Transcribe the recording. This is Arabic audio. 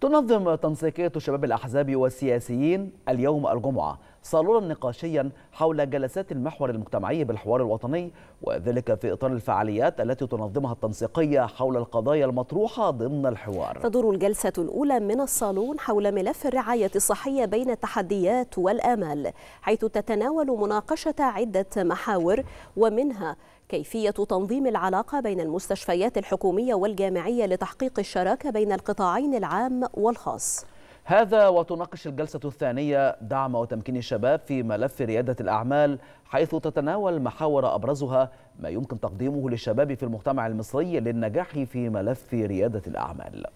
تنظم تنسيقية شباب الأحزاب والسياسيين اليوم الجمعة صالونا نقاشيا حول جلسات المحور المجتمعي بالحوار الوطني وذلك في إطار الفعاليات التي تنظمها التنسيقية حول القضايا المطروحة ضمن الحوار تدور الجلسة الأولى من الصالون حول ملف الرعاية الصحية بين التحديات والآمال حيث تتناول مناقشة عدة محاور ومنها كيفية تنظيم العلاقة بين المستشفيات الحكومية والجامعية لتحقيق الشراكة بين القطاعين العام والخاص هذا وتناقش الجلسة الثانية دعم وتمكين الشباب في ملف ريادة الأعمال حيث تتناول محاور أبرزها ما يمكن تقديمه للشباب في المجتمع المصري للنجاح في ملف ريادة الأعمال